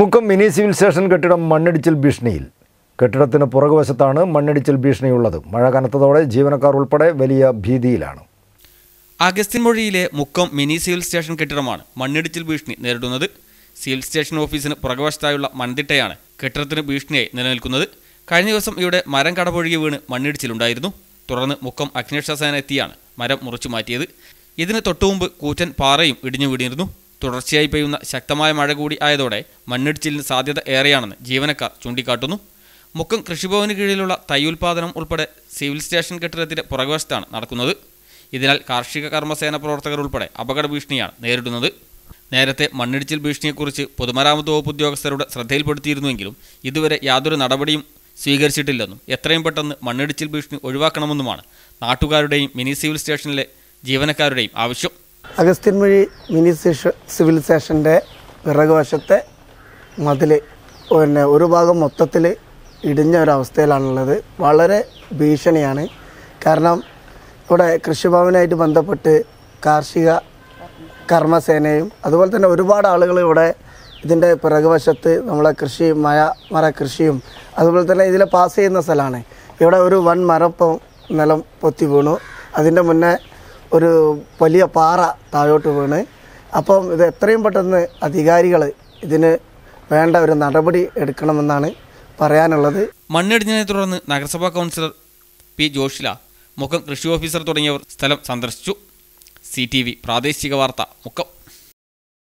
Mukkam mini civil station കെട്ടിടം മണ്ണിടിച്ചിൽ ഭീഷണിയിൽ കെട്ടിടത്തിന് പുറകുവശത്താണ് മണ്ണിടിച്ചിൽ ഭീഷണിയുള്ളത് മഴ കനത്തതോടെ ജീവനക്കാർ ഉൾപ്പെടെ വലിയ ഭീതിയിലാണ് മൊഴിയിലെ മുക്കം മിനി സിവിൽ സ്റ്റേഷൻ കെട്ടിടമാണ് മണ്ണിടിച്ചിൽ ഭീഷണി നേരിടുന്നത് സിവിൽ സ്റ്റേഷൻ ഓഫീസിന് പുറകുവശത്തായുള്ള മൺതിട്ടയാണ് കെട്ടിടത്തിന് ഭീഷണിയായി നിലനിൽക്കുന്നത് കഴിഞ്ഞ ദിവസം ഇവിടെ മരം കടപൊഴുകി വീണ് മണ്ണിടിച്ചിലുണ്ടായിരുന്നു തുടർന്ന് മുക്കം അഗ്നിരക്ഷാസേന എത്തിയാണ് മരം മുറിച്ചു മാറ്റിയത് ഇതിന് തൊട്ടുമുമ്പ് കൂറ്റൻ പാറയും ഇടിഞ്ഞു വീണിരുന്നു തുടർച്ചയായി പെയ്യുന്ന ശക്തമായ മഴ കൂടി ആയതോടെ മണ്ണിടിച്ചിലിന് സാധ്യത ഏറെയാണെന്ന് ജീവനക്കാർ ചൂണ്ടിക്കാട്ടുന്നു മുക്കം കൃഷിഭവന് കീഴിലുള്ള തൈ ഉൽപാദനം ഉൾപ്പെടെ സിവിൽ സ്റ്റേഷൻ കെട്ടിടത്തിന്റെ പുറകുവശത്താണ് നടക്കുന്നത് ഇതിനാൽ കാർഷിക കർമ്മസേന പ്രവർത്തകർ ഉൾപ്പെടെ അപകട ഭീഷണിയാണ് നേരിടുന്നത് നേരത്തെ മണ്ണിടിച്ചിൽ ഭീഷണിയെക്കുറിച്ച് പൊതുമരാമത്ത് വകുപ്പ് ഉദ്യോഗസ്ഥരുടെ ശ്രദ്ധയിൽപ്പെടുത്തിയിരുന്നുവെങ്കിലും ഇതുവരെ യാതൊരു നടപടിയും സ്വീകരിച്ചിട്ടില്ലെന്നും എത്രയും പെട്ടെന്ന് മണ്ണിടിച്ചിൽ ഭീഷണി ഒഴിവാക്കണമെന്നുമാണ് നാട്ടുകാരുടെയും മിനി സിവിൽ സ്റ്റേഷനിലെ ജീവനക്കാരുടെയും ആവശ്യം അഗസ്ത്യൻമൊഴി മിനി സ്റ്റേഷൻ സിവിൽ സ്റ്റേഷൻ്റെ പിറകുവശത്തെ മതിൽ പിന്നെ ഒരു ഭാഗം മൊത്തത്തിൽ ഇടിഞ്ഞ ഒരവസ്ഥയിലാണുള്ളത് വളരെ ഭീഷണിയാണ് കാരണം ഇവിടെ കൃഷിഭവനായിട്ട് ബന്ധപ്പെട്ട് കാർഷിക കർമ്മസേനയും അതുപോലെ തന്നെ ഒരുപാട് ആളുകൾ ഇവിടെ ഇതിൻ്റെ പിറകുവശത്ത് നമ്മളെ കൃഷി മഴ മര കൃഷിയും അതുപോലെ തന്നെ ഇതിൽ പാസ് ചെയ്യുന്ന സ്ഥലമാണ് ഇവിടെ ഒരു വൺ മരപ്പം നിലം പൊത്തി വീണു അതിൻ്റെ മുന്നേ ഒരു വലിയ പാറ താഴോട്ട് വീണ് അപ്പം ഇത് എത്രയും പെട്ടെന്ന് അധികാരികൾ ഇതിന് വേണ്ട ഒരു നടപടി എടുക്കണമെന്നാണ് പറയാനുള്ളത് മണ്ണിടിഞ്ഞതിനെ തുടർന്ന് നഗരസഭാ കൗൺസിലർ പി ജോഷില മുഖം കൃഷി ഓഫീസർ തുടങ്ങിയവർ സ്ഥലം സന്ദർശിച്ചു സി പ്രാദേശിക വാർത്ത മുഖം